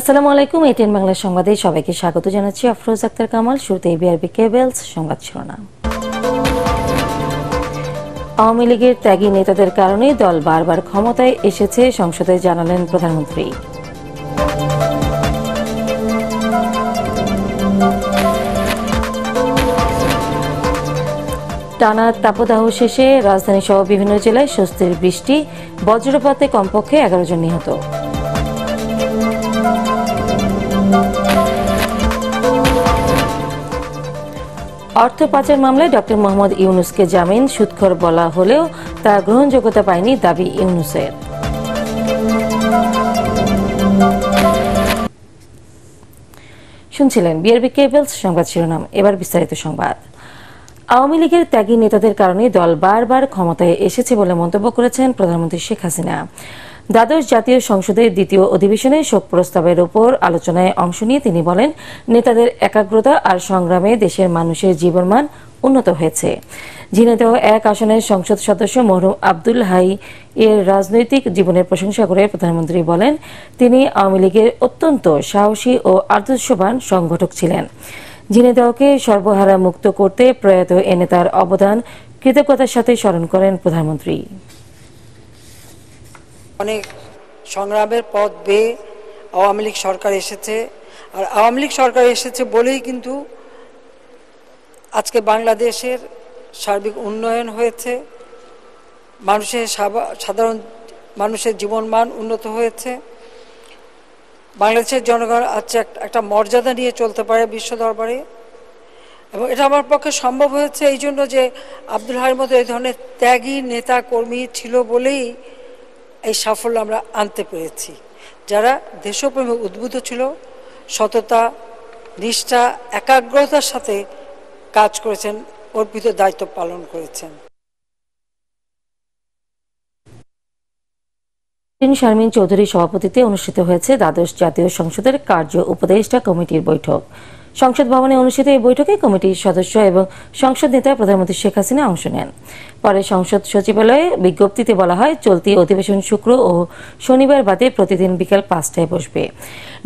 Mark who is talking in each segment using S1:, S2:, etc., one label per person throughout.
S1: আসসালামু আলাইকুম এটিএন বাংলা সংবাদে সবাইকে স্বাগত জানাচ্ছি আফরোজ আক্তার কামাল শুরুতে বিআরবি কেবলস সংবাদ শিরোনাম আওয়ামী লীগের ত্যাগী নেতাদের কারণে দল বারবার ক্ষমতায় এসেছে সংসদে জানালেন প্রধানমন্ত্রী টানা তাপদাহ শেষে রাজধানীসহ বিভিন্ন জেলায় স্বস্তির বৃষ্টি বজ্রপাতে কমপক্ষে এগারো জন নিহত অর্থ পাচার মামলায় ডক্টর মোহাম্মদ ইউনুসকে জামিন সুৎখর বলা হলেও তা গ্রহণযোগ্যতা পায়নি দাবি ইউনুসের শুনছিলেন বিআরবি কেবলস সংবাদ শিরোনাম এবার বিস্তারিত সংবাদ আওয়ামী লীগের ত্যাগী নেতাদের কারণে দল বারবার ক্ষমতায় এসেছে বলে মন্তব্য করেছেন প্রধানমন্ত্রী শেখ হাসিনা দ্বাদশ জাতীয় সংসদের দ্বিতীয় অধিবেশনে শোক প্রস্তাবের উপর আলোচনায় অংশ নিয়ে তিনি বলেন নেতাদের একাগ্রতা আর সংগ্রামে দেশের মানুষের জীবনমান উন্নত হয়েছে ঝিনাইদহ এক আসনের সংসদ সদস্য মরহুম আব্দুল হাই এর রাজনৈতিক জীবনের প্রশংসা করে প্রধানমন্ত্রী বলেন তিনি আওয়ামী লীগের অত্যন্ত সাহসী ও আদর্শবান সংগঠক ছিলেন ঝিনাইদহকে সর্বহারা মুক্ত করতে প্রয়াত এ নেতার অবদান কৃতজ্ঞতার সাথে স্মরণ করেন প্রধানমন্ত্রী
S2: অনেক সংগ্রামের পথ বেয়ে আওয়ামী লীগ সরকার এসেছে আর আওয়ামী লীগ সরকার এসেছে বলেই কিন্তু আজকে বাংলাদেশের সার্বিক উন্নয়ন হয়েছে মানুষের সাধারণ মানুষের জীবনমান উন্নত হয়েছে বাংলাদেশের জনগণ আজকে একটা মর্যাদা নিয়ে চলতে পারে বিশ্ব দরবারে এবং এটা আমার পক্ষে সম্ভব হয়েছে এই জন্য যে আব্দুল হার মতো এই ধরনের ত্যাগী নেতা কর্মী ছিল বলেই এই সাফল্য আমরা আনতে পেরেছি যারা দেশপ্রেমে উদ্বুদ্ধ ছিল সততা নিষ্ঠা একাগ্রতার সাথে কাজ করেছেন অর্পিত দায়িত্ব পালন করেছেন
S1: শারমিন চৌধুরীর সভাপতিতে অনুষ্ঠিত হয়েছে দ্বাদশ জাতীয় সংসদের কার্য উপদেষ্টা কমিটির বৈঠক সংসদ ভবনে অনুষ্ঠিত এই বৈঠকে কমিটির সদস্য এবং সংসদ নেতা প্রধানমন্ত্রী শেখ হাসিনা অংশ নেন পরে সংসদ সচিবালয়ে বিজ্ঞপ্তিতে বলা হয় চলতি অধিবেশন শুক্র ও শনিবার বাদে প্রতিদিন বিকাল পাঁচটায় বসবে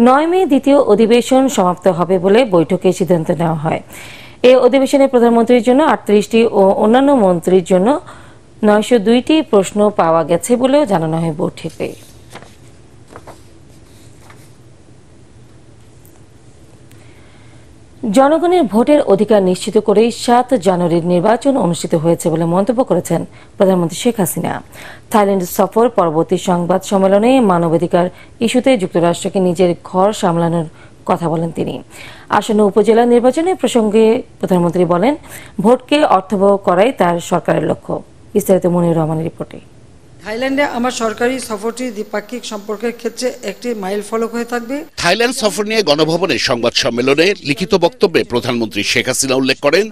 S1: নয় মে দ্বিতীয় অধিবেশন সমাপ্ত হবে বলে বৈঠকে সিদ্ধান্ত নেওয়া হয় এই অধিবেশনে প্রধানমন্ত্রীর জন্য আটত্রিশটি ও অন্যান্য মন্ত্রীর জন্য নয়শো দুইটি প্রশ্ন পাওয়া গেছে বলেও জানানো হয় বৈঠকে জনগণের ভোটের অধিকার নিশ্চিত করে সাত জানুয়ারির নির্বাচন অনুষ্ঠিত হয়েছে বলে মন্তব্য করেছেন প্রধানমন্ত্রী শেখ হাসিনা থাইল্যান্ড সফর পরবর্তী সংবাদ সম্মেলনে মানবাধিকার ইস্যুতে যুক্তরাষ্ট্রকে নিজের ঘর সামলানোর কথা বলেন তিনি আসন্ন উপজেলা নির্বাচনের প্রসঙ্গে প্রধানমন্ত্রী বলেন ভোটকে অর্থবহ করাই তার সরকারের লক্ষ্য বিস্তারিত মনির রহমানের রিপোর্টে
S2: থাইল্যান্ডে আমার সরকারি সফরটি দ্বিপাক্ষিক সম্পর্কের ক্ষেত্রে একটি মাইল ফলক হয়ে থাকবে থাইল্যান্ড
S3: সফর নিয়ে গণভবনে সংবাদ সম্মেলনে লিখিত বক্তব্যে প্রধানমন্ত্রী শেখ হাসিনা উল্লেখ করেন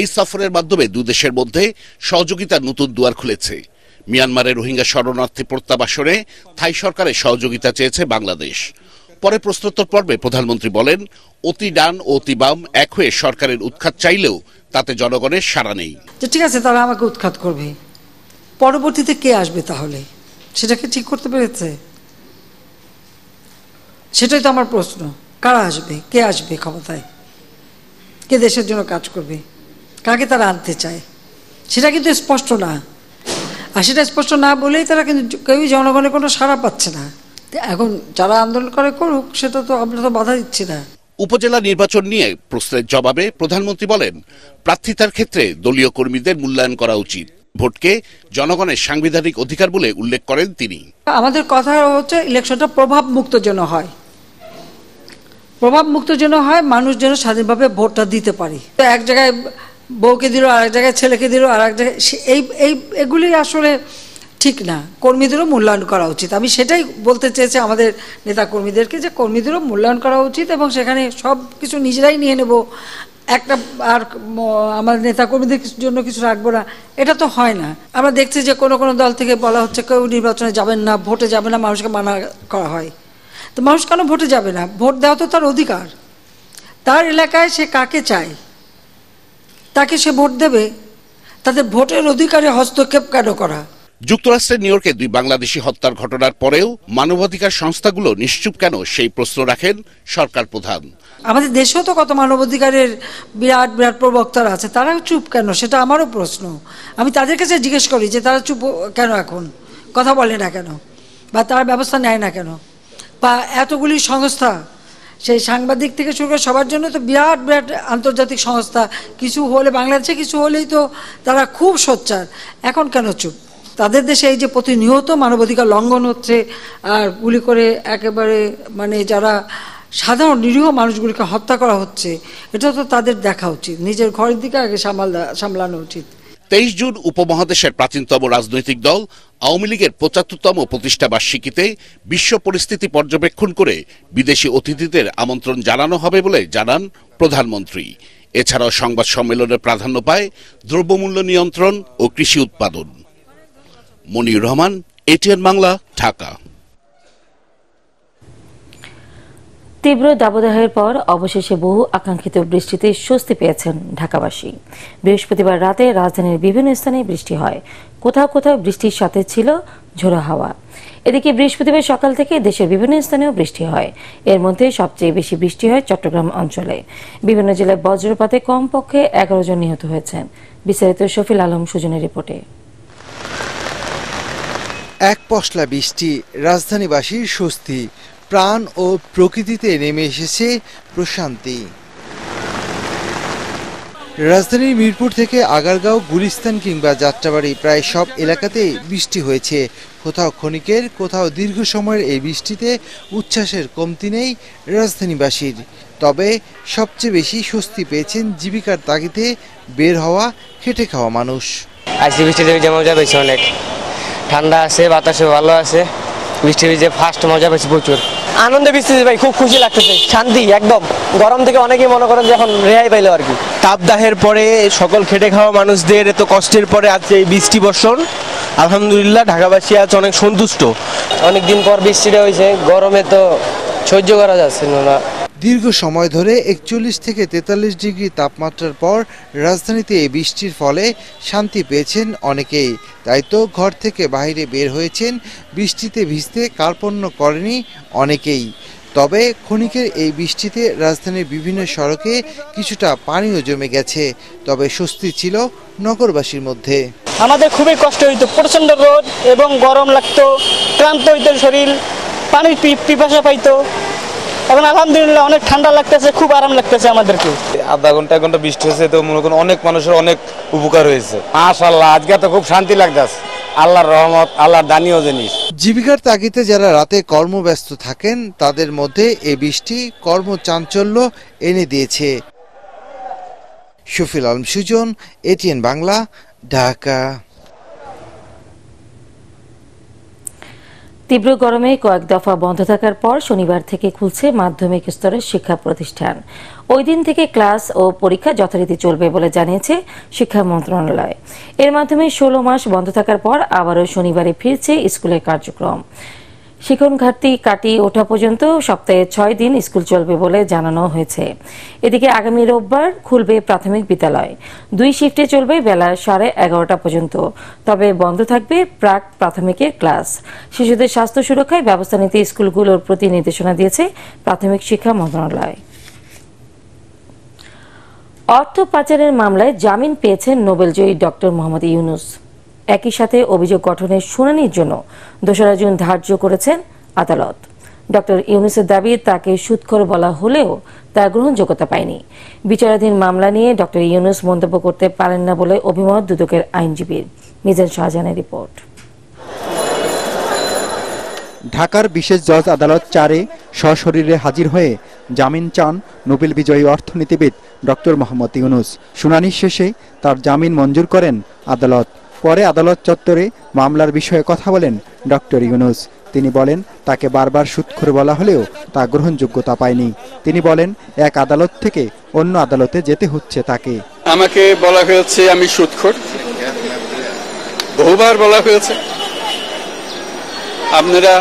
S3: এই সফরের মাধ্যমে দেশের মধ্যে সহযোগিতার নতুন দুয়ার খুলেছে মিয়ানমারে রোহিঙ্গা শরণার্থী প্রত্যাবাসনে থাই সরকারের সহযোগিতা চেয়েছে বাংলাদেশ পরে প্রশ্নোত্তর পর্বে প্রধানমন্ত্রী বলেন অতি ডান ও অতি বাম এক হয়ে সরকারের উৎখাত চাইলেও তাতে জনগণের সাড়া নেই
S2: ঠিক আছে তারা আমাকে উৎখাত করবে পরবর্তীতে কে আসবে তাহলে সেটাকে ঠিক করতে পেরেছে সেটাই তো আমার প্রশ্ন কারা আসবে কে আসবে ক্ষমতায় কে দেশের জন্য কাজ করবে কাকে তারা আনতে চায় সেটা কিন্তু স্পষ্ট না আর সেটা স্পষ্ট না বলেই তারা কিন্তু কেউই জনগণের কোনো সাড়া পাচ্ছে না এখন যারা আন্দোলন করে করুক সেটা তো আমরা তো বাধা দিচ্ছি না
S3: উপজেলা নির্বাচন নিয়ে প্রশ্নের জবাবে প্রধানমন্ত্রী বলেন প্রার্থিতার ক্ষেত্রে দলীয় কর্মীদের মূল্যায়ন করা উচিত ভোটকে জনগণের সাংবিধানিক অধিকার বলে উল্লেখ করেন তিনি
S2: আমাদের কথা হচ্ছে ইলেকশনটা প্রভাব মুক্ত যেন হয় প্রভাব মুক্ত যেন হয় মানুষ যেন স্বাধীনভাবে ভোটটা দিতে পারি এক জায়গায় বউকে দিল আর এক জায়গায় ছেলেকে দিল আর এক জায়গায় এই এই এগুলি আসলে ঠিক না কর্মীদেরও মূল্যায়ন করা উচিত আমি সেটাই বলতে চেয়েছি আমাদের নেতা কর্মীদেরকে যে কর্মীদেরও মূল্যায়ন করা উচিত এবং সেখানে সব কিছু নিজেরাই নিয়ে নেব একটা আর আমার নেতাকর্মীদের জন্য কিছু রাখবো না এটা তো হয় না আমরা দেখছি যে কোনো কোনো দল থেকে বলা হচ্ছে কেউ নির্বাচনে যাবেন না ভোটে যাবে না মানুষকে মানা করা হয় তো মানুষ কেন ভোটে যাবে না ভোট দেওয়া তো তার অধিকার তার এলাকায় সে কাকে চায় তাকে সে ভোট দেবে তাদের ভোটের অধিকারে হস্তক্ষেপ কেন করা যুক্তরাষ্ট্রের নিউ ইয়র্কে
S3: দুই বাংলাদেশি হত্যার ঘটনার পরেও মানবাধিকার সংস্থাগুলো নিশ্চুপ কেন সেই প্রশ্ন রাখেন সরকার প্রধান
S2: আমাদের দেশেও তো কত মানবাধিকারের বিরাট বিরাট প্রবক্তারা আছে তারা চুপ কেন সেটা আমারও প্রশ্ন আমি তাদের কাছে জিজ্ঞেস করি যে তারা চুপ কেন এখন কথা বলে না কেন বা তারা ব্যবস্থা নেয় না কেন বা এতগুলি সংস্থা সেই সাংবাদিক থেকে শুরু করে সবার জন্য তো বিরাট বিরাট আন্তর্জাতিক সংস্থা কিছু হলে বাংলাদেশে কিছু হলেই তো তারা খুব সোচ্চার এখন কেন চুপ তাদের দেশে এই যে প্রতিনিয়ত মানবাধিকার লঙ্ঘন হচ্ছে আর গুলি করে একেবারে মানে যারা সাধারণ নিরীহ মানুষগুলিকে হত্যা করা হচ্ছে এটা তো তাদের দেখা উচিত নিজের ঘরের দিকে আগে সামাল সামলানো উচিত
S3: তেইশ জুন উপমহাদেশের প্রাচীনতম রাজনৈতিক দল আওয়ামী লীগের পঁচাত্তরতম প্রতিষ্ঠা বার্ষিকীতে বিশ্ব পরিস্থিতি পর্যবেক্ষণ করে বিদেশি অতিথিদের আমন্ত্রণ জানানো হবে বলে জানান প্রধানমন্ত্রী এছাড়াও সংবাদ সম্মেলনের প্রাধান্য পায় দ্রব্যমূল্য নিয়ন্ত্রণ ও কৃষি উৎপাদন মনির রহমান এটিএন বাংলা ঢাকা
S1: তীব্র দাবদাহের পর অবশেষে বহু আকাঙ্ক্ষিত বৃষ্টিতে স্বস্তি পেয়েছেন ঢাকাবাসী বৃহস্পতিবার রাতে রাজধানীর বিভিন্ন স্থানে বৃষ্টি হয় কোথাও কোথাও বৃষ্টির সাথে ছিল ঝোড়ো হাওয়া এদিকে বৃহস্পতিবার সকাল থেকে দেশের বিভিন্ন স্থানেও বৃষ্টি হয় এর মধ্যে সবচেয়ে বেশি বৃষ্টি হয় চট্টগ্রাম অঞ্চলে বিভিন্ন জেলায় বজ্রপাতে কমপক্ষে এগারো জন নিহত হয়েছেন বিস্তারিত শফিল আলম সুজনের রিপোর্টে
S4: এক পশলা বৃষ্টি রাজধানীবাসীর স্বস্তি প্রাণ ও প্রকৃতিতে নেমে এসেছে প্রশান্তি রাজধানীর মিরপুর থেকে আগারগাঁও গুলিস্তান কিংবা যাত্রাবাড়ি প্রায় সব এলাকাতেই বৃষ্টি হয়েছে কোথাও ক্ষণিকের কোথাও দীর্ঘ সময়ের এই বৃষ্টিতে উচ্ছ্বাসের কমতি নেই রাজধানীবাসীর তবে সবচেয়ে বেশি স্বস্তি পেয়েছেন জীবিকার তাগিদে বের
S5: হওয়া খেটে খাওয়া মানুষ আজকে বৃষ্টিতে যাবে অনেক ঠান্ডা আছে বাতাসে ভালো আছে বৃষ্টি ভিজে ফার্স্ট মজা পেয়েছি প্রচুর আনন্দে বৃষ্টি ভাই খুব খুশি লাগতেছে শান্তি একদম গরম থেকে অনেকেই মনে করেন যে এখন রেহাই পাইলো আর কি তাপদাহের পরে সকল খেটে খাওয়া মানুষদের এত কষ্টের পরে আজ এই বৃষ্টি বর্ষণ আলহামদুলিল্লাহ ঢাকাবাসী আজ অনেক সন্তুষ্ট অনেক দিন পর বৃষ্টিটা হয়েছে গরমে তো সহ্য করা যাচ্ছে না
S4: দীর্ঘ সময় ধরে একচল্লিশ থেকে তেতাল্লিশ ডিগ্রি তাপমাত্রার পর রাজধানীতে এই বৃষ্টির ফলে শান্তি পেয়েছেন অনেকেই তাই তো ঘর থেকে বাইরে বের হয়েছেন বৃষ্টিতে ভিজতে কার্পণ্য করেনি অনেকেই তবে ক্ষণিকের এই বৃষ্টিতে রাজধানীর বিভিন্ন সড়কে কিছুটা পানিও জমে গেছে তবে স্বস্তি ছিল নগরবাসীর মধ্যে
S5: আমাদের খুবই কষ্ট হইতো প্রচণ্ড রোদ এবং গরম লাগতো ক্লান্ত হইত শরীর পানির পিপাসা পাইতো এখন আলহামদুলিল্লাহ অনেক ঠান্ডা লাগতেছে খুব আরাম লাগতেছে আমাদেরকে আধা ঘন্টা এক ঘন্টা বৃষ্টি হয়েছে তো মনে করুন অনেক মানুষের
S3: অনেক উপকার হয়েছে মাশাল্লাহ আজকে তো খুব শান্তি লাগতেছে আল্লাহর রহমত আল্লাহর দানীয় জিনিস
S4: জীবিকার তাগিতে যারা রাতে কর্মব্যস্ত থাকেন তাদের মধ্যে এ বৃষ্টি কর্মচাঞ্চল্য এনে দিয়েছে সুফিল আলম সুজন এটিএন বাংলা ঢাকা
S1: তীব্র গরমে কয়েক দফা বন্ধ থাকার পর শনিবার থেকে খুলছে মাধ্যমিক স্তরের শিক্ষা প্রতিষ্ঠান ওই দিন থেকে ক্লাস ও পরীক্ষা যথারীতি চলবে বলে জানিয়েছে শিক্ষা মন্ত্রণালয় এর মাধ্যমে ষোলো মাস বন্ধ থাকার পর আবারও শনিবারে ফিরছে স্কুলের কার্যক্রম শিখন ঘাটতি কাটিয়ে ওঠা পর্যন্ত সপ্তাহে ছয় দিন স্কুল চলবে বলে জানানো হয়েছে এদিকে আগামী রোববার খুলবে প্রাথমিক বিদ্যালয় দুই শিফটে চলবে বেলা সাড়ে এগারোটা পর্যন্ত তবে বন্ধ থাকবে প্রাক প্রাথমিকের ক্লাস শিশুদের স্বাস্থ্য সুরক্ষায় ব্যবস্থা নিতে স্কুলগুলোর প্রতি নির্দেশনা দিয়েছে প্রাথমিক শিক্ষা মন্ত্রণালয় অর্থ পাচারের মামলায় জামিন পেয়েছেন নোবেলজয়ী ডক্টর মোহাম্মদ ইউনুস একই সাথে অভিযোগ গঠনের শুনানির জন্য দোসরা জুন ধার্য করেছেন আদালত ডক্টর ইউনুসের দাবি তাকে সুৎখর বলা হলেও তা গ্রহণযোগ্যতা পায়নি বিচারাধীন মামলা নিয়ে ডক্টর ইউনুস মন্তব্য করতে পারেন না বলে অভিমত দুদকের আইনজীবীর মিজান শাহজাহানের রিপোর্ট
S6: ঢাকার বিশেষ জজ আদালত চারে সশরীরে হাজির হয়ে জামিন চান নোবেল বিজয়ী অর্থনীতিবিদ ডক্টর মোহাম্মদ ইউনুস শুনানি শেষে তার জামিন মঞ্জুর করেন আদালত পরে আদালত চত্বরে মামলার বিষয়ে কথা বলেন ডক্টর ইউনুস তিনি বলেন তাকে বারবার সুৎখর বলা হলেও তা গ্রহণযোগ্যতা পায়নি তিনি বলেন এক আদালত থেকে অন্য আদালতে যেতে হচ্ছে তাকে
S3: আমাকে বলা হয়েছে আমি সুৎখর বহুবার বলা হয়েছে আপনারা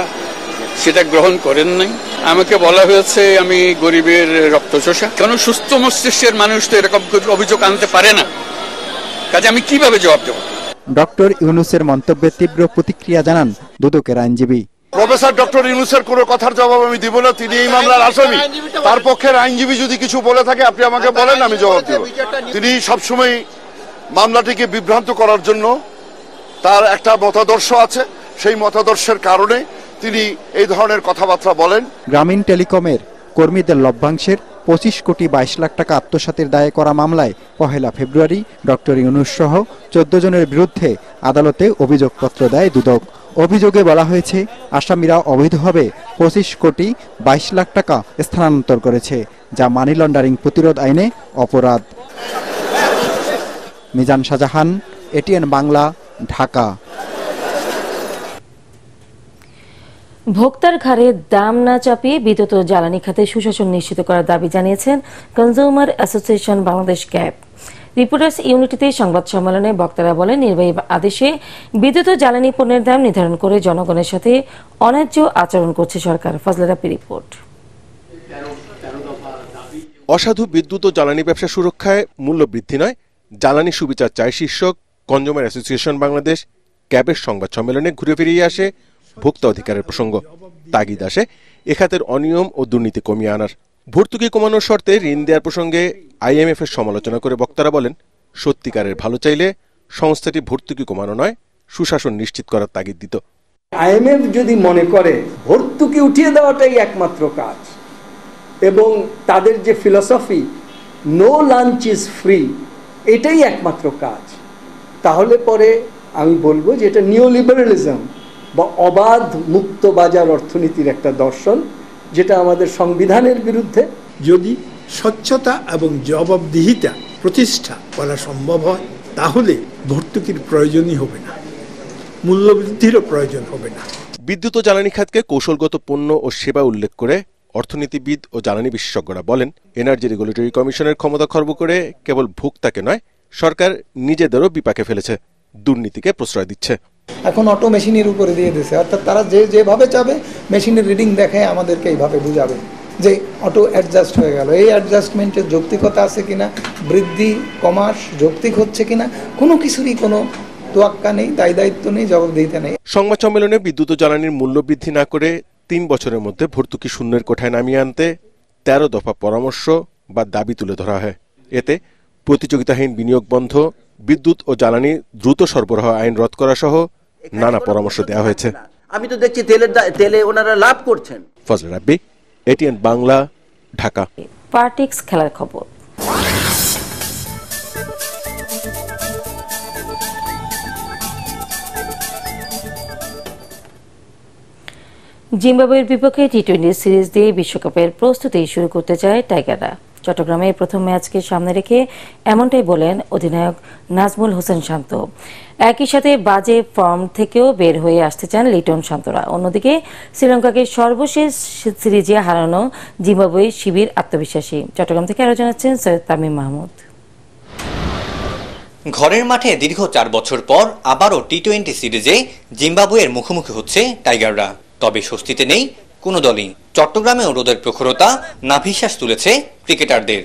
S3: সেটা গ্রহণ করেন নাই আমাকে বলা হয়েছে আমি গরিবের রক্তচোষা কেন সুস্থ মস্তিষ্কের মানুষ তো এরকম অভিযোগ আনতে পারে না কাজে আমি কিভাবে জবাব দেবো
S6: ডক্টর ইউনুসের মন্তব্যে তীব্র প্রতিক্রিয়া জানান দুদকের আইনজীবী
S3: প্রফেসর ডক্টর ইউনুসের কোনো কথার জবাব আমি দিব না তিনি এই মামলার আসামি তার পক্ষের আইনজীবী যদি কিছু বলে থাকে আপনি আমাকে বলেন আমি জবাব দেব তিনি সবসময় মামলাটিকে বিভ্রান্ত করার জন্য তার একটা মতাদর্শ আছে সেই মতাদর্শের কারণে তিনি এই ধরনের কথাবার্তা বলেন
S6: গ্রামীণ টেলিকমের কর্মীদের লভ্যাংশের পঁচিশ কোটি বাইশ লাখ টাকা আত্মসাতের দায়ে করা মামলায় পহেলা ফেব্রুয়ারি ডক্টর ইউনুস সহ চোদ্দ জনের বিরুদ্ধে আদালতে অভিযোগপত্র দেয় দুদক অভিযোগে বলা হয়েছে আসামিরা অবৈধভাবে পঁচিশ কোটি বাইশ লাখ টাকা স্থানান্তর করেছে যা মানি লন্ডারিং প্রতিরোধ আইনে অপরাধ মিজান শাহজাহান এটিএন বাংলা ঢাকা
S1: ভোক্তার ঘরে দাম না চাপিয়ে বিদ্যুৎ জ্বালানি খাতে সুশাসন নিশ্চিত করার দাবি জানিয়েছেন consumer association Bangladesh CAB reporters ইউনিটিতে সংবাদ সম্মেলনে বক্তারা বলেন নির্বাহী আদেশে বিদ্যুৎ ও জ্বালানি পণ্যের দাম নির্ধারণ করে জনগণের সাথে অন্যায্য আচরণ করছে সরকার ফজলারাপি রিপোর্ট
S7: অসাধু বিদ্যুৎ ও জ্বালানি ব্যবসা সুরক্ষায় মূল্য বৃদ্ধি নয় জ্বালানি সুবিচার চায় শীর্ষক কনজিউমার অ্যাসোসিয়েশন বাংলাদেশ ক্যাবের সংবাদ সম্মেলনে ঘুরে ফিরিয়ে আসে ভোক্তা অধিকারের প্রসঙ্গ তাগিদ আসে এখাতের অনিয়ম ও দুর্নীতি কমিয়ে আনার ভর্তুকি কমানোর শর্তে ঋণ দেওয়ার প্রসঙ্গে আইএমএফ এর সমালোচনা করে বক্তারা বলেন সত্যিকারের ভালো চাইলে সংস্থাটি ভর্তুকি কমানো নয় সুশাসন নিশ্চিত করার তাগিদ দিত আইএমএফ যদি মনে করে ভর্তুকি উঠিয়ে দেওয়াটাই একমাত্র কাজ
S6: এবং তাদের যে philosophy no lunch is free এটাই একমাত্র কাজ তাহলে পরে আমি বলবো যে এটা নিও লিবারালিজম বা অবাধ মুক্ত বাজার অর্থনীতির একটা দর্শন যেটা আমাদের সংবিধানের বিরুদ্ধে
S7: যদি স্বচ্ছতা এবং জবাবদিহিতা প্রতিষ্ঠা করা সম্ভব হয় তাহলে ভর্তুকির প্রয়োজনই হবে না মূল্যবৃদ্ধিরও প্রয়োজন হবে না বিদ্যুৎ ও জ্বালানি খাতকে কৌশলগত পণ্য ও সেবা উল্লেখ করে অর্থনীতিবিদ ও জ্বালানি বিশেষজ্ঞরা বলেন এনার্জি রেগুলেটরি কমিশনের ক্ষমতা খর্ব করে কেবল ভোক্তাকে নয় সরকার নিজেদেরও বিপাকে ফেলেছে দুর্নীতিকে প্রশ্রয় দিচ্ছে
S4: এখন অটো মেশিনের উপরে দিয়ে দিয়েছে অর্থাৎ তারা যে যেভাবে চাবে মেশিনের রিডিং দেখে আমাদেরকে এইভাবে বুঝাবে যে অটো অ্যাডজাস্ট হয়ে গেল এই অ্যাডজাস্টমেন্টের যৌক্তিকতা আছে কিনা বৃদ্ধি কমাস যৌক্তিক হচ্ছে কিনা কোনো কিছুরই কোনো তোয়াক্কা নেই দায় দায়িত্ব নেই দিতে নেই
S7: সংবাদ সম্মেলনে বিদ্যুৎ ও জ্বালানির মূল্য বৃদ্ধি না করে তিন বছরের মধ্যে ভর্তুকি শূন্যের কোঠায় নামিয়ে আনতে তেরো দফা পরামর্শ বা দাবি তুলে ধরা হয় এতে প্রতিযোগিতাহীন বিনিয়োগ বন্ধ বিদ্যুৎ ও জ্বালানি দ্রুত সরবরাহ আইন রদ করা সহ নানা পরামর্শ দেওয়া হয়েছে
S6: আমি তো দেখছি তেলের তেলে ওনারা লাভ করছেন
S7: ফজল রাব্বি এটিএন বাংলা
S1: ঢাকা পার্টিক্স খেলার খবর জিম্বাবুয়ের বিপক্ষে টি টোয়েন্টি সিরিজ দিয়ে বিশ্বকাপের প্রস্তুতি শুরু করতে চায় টাইগাররা চট্টগ্রামে প্রথম ম্যাচকে সামনে রেখে এমনটাই বলেন অধিনায়ক নাজমুল হোসেন শান্ত একই সাথে বাজে ফর্ম থেকেও বের হয়ে আসতে চান লিটন শান্তরা অন্যদিকে শ্রীলঙ্কাকে সর্বশেষ সিরিজে হারানো জিম্বাবুয়ে শিবির আত্মবিশ্বাসী চট্টগ্রাম থেকে আরো জানাচ্ছেন সৈয়দ তামিম মাহমুদ
S5: ঘরের মাঠে দীর্ঘ চার বছর পর আবারও টি টোয়েন্টি সিরিজে জিম্বাবুয়ের মুখোমুখি হচ্ছে টাইগাররা তবে স্বস্তিতে নেই কোনো দলই চট্টগ্রামেও রোদের প্রখরতা নাভিশ্বাস তুলেছে ক্রিকেটারদের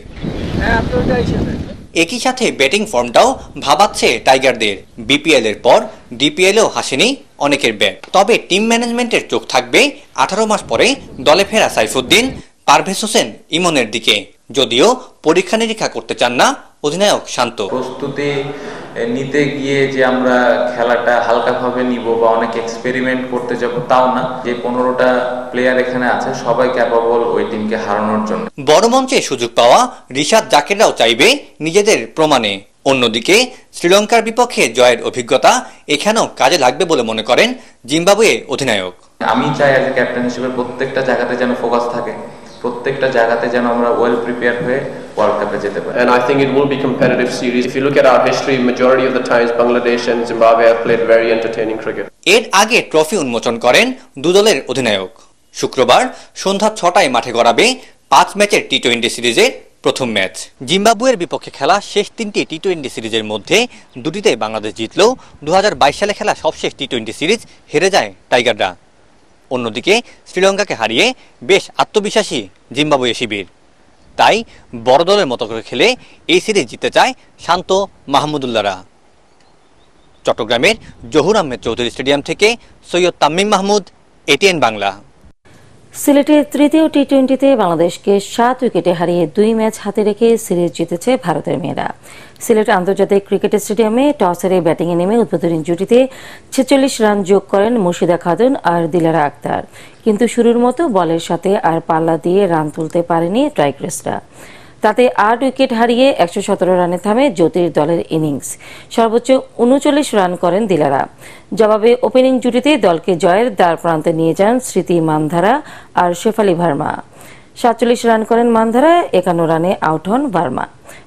S5: একই সাথে ব্যাটিং ফর্মটাও ভাবাচ্ছে টাইগারদের বিপিএল এর পর ডিপিএলেও হাসেনি অনেকের ব্যাট তবে টিম ম্যানেজমেন্টের চোখ থাকবে আঠারো মাস পরে দলে ফেরা সাইফুদ্দিন পারভেজ হোসেন ইমনের দিকে যদিও পরীক্ষা নিরীক্ষা করতে চান না অধিনায়ক শান্ত প্রস্তুতি নিতে গিয়ে যে আমরা খেলাটা হালকাভাবে নিব বা অনেক এক্সপেরিমেন্ট করতে যাব তাও না যে পনেরোটা প্লেয়ার এখানে আছে সবাই ক্যাপাবল ওই টিমকে হারানোর জন্য বড় মঞ্চে সুযোগ পাওয়া রিশাদ জাকেররাও চাইবে নিজেদের প্রমাণে অন্যদিকে শ্রীলঙ্কার বিপক্ষে জয়ের অভিজ্ঞতা এখানেও কাজে লাগবে বলে মনে করেন জিম্বাবুয়ে অধিনায়ক আমি চাই অ্যাজ এ ক্যাপ্টেন হিসেবে প্রত্যেকটা জায়গাতে যেন ফোকাস থাকে প্রত্যেকটা জায়গাতে যেন আমরা ওয়েল প্রিপেয়ার হয়ে ওয়ার্ল্ড কাপে যেতে পারি and I think it will be competitive series if you look at our history majority of the times Bangladesh and Zimbabwe have played very entertaining cricket এর আগে ট্রফি উন্মোচন করেন দুদলের অধিনায়ক শুক্রবার সন্ধ্যা ছটায় মাঠে গড়াবে পাঁচ ম্যাচের টি টোয়েন্টি সিরিজের প্রথম ম্যাচ জিম্বাবুয়ের বিপক্ষে খেলা শেষ তিনটি টি টোয়েন্টি সিরিজের মধ্যে দুটিতে বাংলাদেশ জিতলেও দু সালে খেলা সবশেষ টি টোয়েন্টি সিরিজ হেরে যায় টাইগাররা অন্যদিকে শ্রীলঙ্কাকে হারিয়ে বেশ আত্মবিশ্বাসী জিম্বাবুয়ে শিবির তাই বড় দলের মতো করে খেলে এই সিরিজ জিততে চায় শান্ত মাহমুদুল্লারা চট্টগ্রামের জহুর আহমেদ চৌধুরী স্টেডিয়াম থেকে সৈয়দ তাম্মিম মাহমুদ এটিএন বাংলা
S1: সিলেটে তৃতীয় টি টোয়েন্টিতে বাংলাদেশকে সাত উইকেটে হারিয়ে দুই ম্যাচ হাতে রেখে সিরিজ জিতেছে ভারতের মেয়েরা সিলেট আন্তর্জাতিক ক্রিকেট স্টেডিয়ামে টস হেরে ব্যাটিংয়ে নেমে উদ্বোধনী জুটিতে ছেচল্লিশ রান যোগ করেন মুর্শিদা খাদুন আর দিলারা আক্তার কিন্তু শুরুর মতো বলের সাথে আর পাল্লা দিয়ে রান তুলতে পারেনি ট্রাইক্রেসরা তাতে আট উইকেট হারিয়ে একশো সতেরো রানে থামে জ্যোতির দলের ইনিংস সর্বোচ্চ উনচল্লিশ রান করেন দিলারা জবাবে ওপেনিং জুটিতে দলকে জয়ের দ্বার প্রান্তে নিয়ে যান স্মৃতি মানধারা আর শেফালি ভার্মা সাতচল্লিশ রান করেন মানধারা একান্ন রানে আউট হন ভার্মা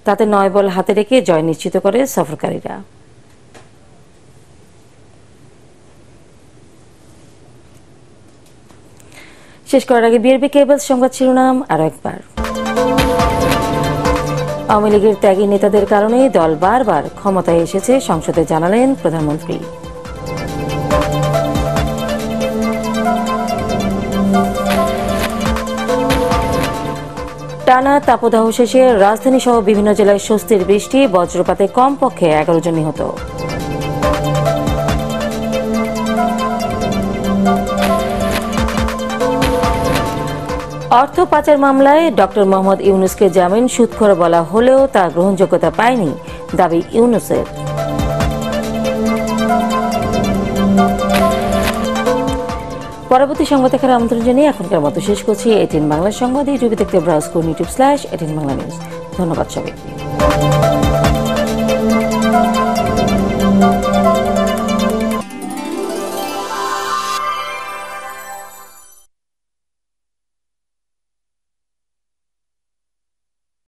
S1: তাতে নয় বল হাতে রেখে জয় নিশ্চিত করে সফরকারীরা শেষ করার আগে বিআরবি কেবল সংবাদ শিরোনাম আরো একবার আওয়ামী লীগের ত্যাগী নেতাদের কারণে দল বারবার ক্ষমতায় এসেছে সংসদে জানালেন প্রধানমন্ত্রী টানা তাপদাহ শেষে রাজধানী সহ বিভিন্ন জেলায় স্বস্তির বৃষ্টি বজ্রপাতে কমপক্ষে এগারো জন নিহত অর্থ পাচার মামলায় ডক্টর মোহাম্মদ ইউনুসকে জামিন সুৎখর বলা হলেও তা গ্রহণযোগ্যতা পায়নি দাবি ইউনুসের পরবর্তী সংবাদ দেখার আমন্ত্রণ জানিয়ে এখনকার মতো শেষ করছি এটিন বাংলা সংবাদ ইউটিউবে দেখতে ব্রাউজ করুন YouTube slash ATN Bangla news ধন্যবাদ সবাইকে